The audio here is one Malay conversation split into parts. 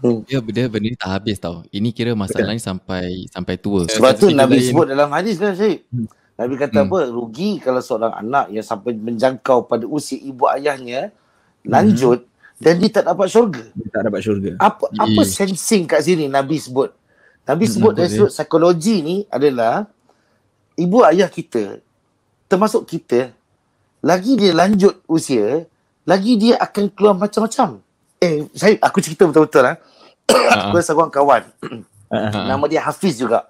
Ya hmm. benda benda ni tak habis tau. Ini kira masalah ni sampai sampai tua. Sebab tu Nabi sebut dalam hadis kan Syekh. Hmm. Nabi kata hmm. apa? Rugi kalau seorang anak yang sampai menjangkau pada usia ibu ayahnya lanjut hmm. dan dia tak dapat syurga. Dia tak dapat syurga. Apa yeah. apa sensing kat sini Nabi sebut? Nabi hmm, sebut dari sudut psikologi ni adalah ibu ayah kita termasuk kita lagi dia lanjut usia lagi dia akan keluar macam-macam. Eh, saya aku cerita betul-betul lah. Eh. aku ada seorang kawan. Nama dia Hafiz juga.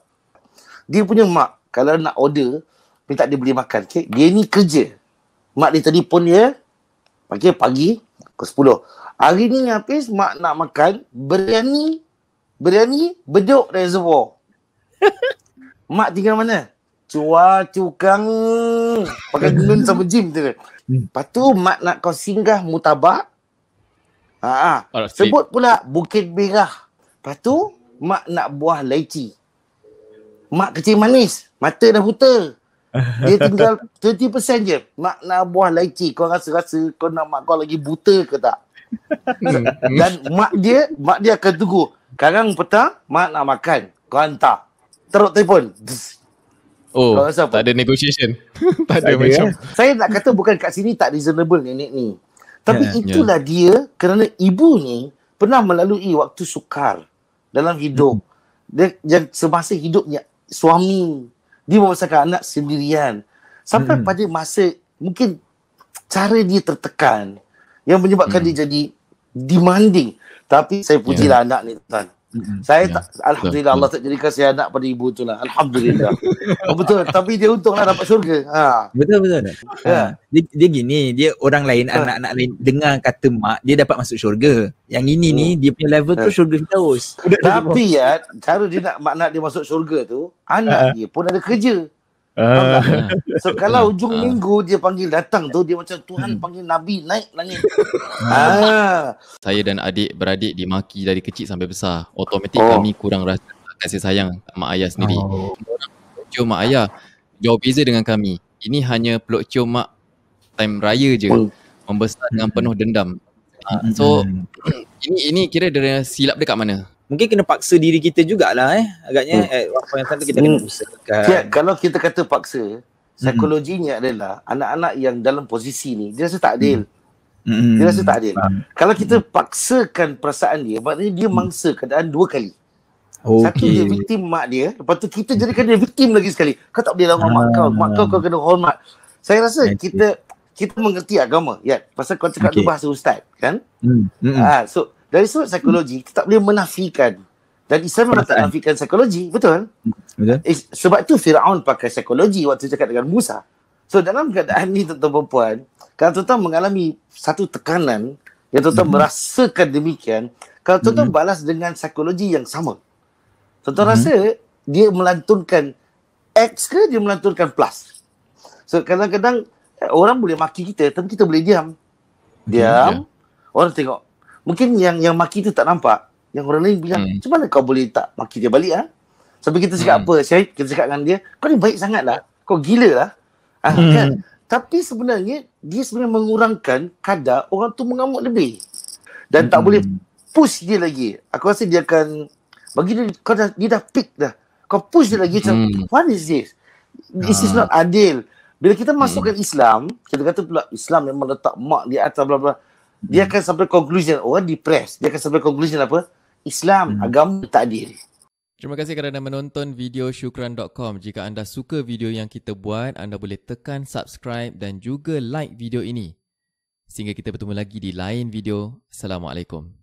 Dia punya mak, kalau nak order, minta dia beli makan. Okay? Dia ni kerja. Mak dia telefon dia, okay, pagi ke 10. Hari ni Hafiz, mak nak makan, berani, berani, beduk reservoir. mak tinggal mana? Cua cukang. Pakai gunung sama gym tu. Hmm. Lepas tu, mak nak kau singgah mutabak, Ha ah. Sebut pula bukit merah. Lepas tu mak nak buah leci. Mak kecil manis, mata dah buta. Dia tinggal 30% je. Mak nak buah leci. Kau rasa-rasa kau nak mak kau lagi buta ke tak? Hmm. Dan mak dia, mak dia akan tunggu. Sekarang petang mak nak makan. Kau hantar. Teruk telefon. Oh, tak ada negotiation. tak ada macam. Saya nak kata bukan kat sini tak reasonable nenek ni. Tapi yeah, itulah yeah. dia kerana ibu ni pernah melalui waktu sukar dalam hidup. Mm. Dia semasa hidupnya suami dia membesarkan anak sendirian. Sampai mm. pada masa mungkin cara dia tertekan yang menyebabkan mm. dia jadi demanding. Tapi saya pujilah yeah. anak ni tuan. Saya ya. tak, Alhamdulillah Allah tak jadikan saya anak pada ibu tu lah. Alhamdulillah. oh, betul. Tapi dia untung lah dapat syurga. Ha. Betul, betul. betul. Ya. Ha. Dia, dia gini, dia orang lain, ha. anak-anak lain dengar kata mak, dia dapat masuk syurga. Yang ini hmm. ni, oh. dia punya level ha. tu syurga terus. Tapi ya, cara dia nak makna dia masuk syurga tu, anak ha. dia pun ada kerja. Uh, so kalau ah. ujung uh, ah. minggu dia panggil datang tu dia macam Tuhan hmm. panggil Nabi naik langit. Hmm. ah. Saya dan adik beradik dimaki dari kecil sampai besar. Otomatik oh. kami kurang rasa kasih sayang mak ayah sendiri. Oh. cium mak ayah jauh beza dengan kami. Ini hanya peluk cium mak time raya je. Oh. Hmm. Membesar dengan hmm. penuh dendam. Uh, so hmm. ini ini kira dia silap dekat mana? mungkin kena paksa diri kita jugalah eh agaknya hmm. at one point time kita kena paksa hmm. kalau kita kata paksa hmm. psikologinya hmm. adalah anak-anak yang dalam posisi ni dia rasa tak adil hmm. dia rasa tak adil hmm. kalau kita paksakan perasaan dia maknanya dia hmm. mangsa keadaan dua kali Okay. Satu dia victim mak dia, lepas tu kita jadikan dia victim lagi sekali. Kau tak boleh lawan ah. mak kau, mak kau kau kena hormat. Saya rasa okay. kita kita mengerti agama, ya. Pasal kau cakap okay. tu bahasa ustaz, kan? Hmm. Ah, so dari sudut psikologi kita tak boleh menafikan dan Islam memang tak menafikan psikologi betul betul eh, sebab tu Firaun pakai psikologi waktu cakap dengan Musa so dalam keadaan ni tuan-tuan perempuan kalau tuan-tuan mengalami satu tekanan yang tuan-tuan mm-hmm. merasakan demikian kalau tuan-tuan hmm balas dengan psikologi yang sama tuan-tuan hmm rasa dia melantunkan X ke dia melantunkan plus so kadang-kadang eh, orang boleh maki kita tapi kita boleh diam diam yeah. orang tengok mungkin yang yang maki tu tak nampak yang orang lain bilang hmm. macam mana kau boleh tak maki dia balik ah ha? sampai kita cakap hmm. apa Syed kita cakap dengan dia kau ni baik sangat lah kau gila lah Ah, kan? hmm. kan? tapi sebenarnya dia sebenarnya mengurangkan kadar orang tu mengamuk lebih dan hmm. tak boleh push dia lagi aku rasa dia akan bagi dia kau dah, dia dah peak dah kau push dia lagi macam hmm. what is this this is ah. not adil bila kita masukkan hmm. Islam kita kata pula Islam memang letak mak di atas bla bla bla dia akan sampai conclusion orang depressed dia akan sampai conclusion apa Islam hmm. agama takdir Terima kasih kerana menonton video syukran.com. Jika anda suka video yang kita buat, anda boleh tekan subscribe dan juga like video ini. Sehingga kita bertemu lagi di lain video. Assalamualaikum.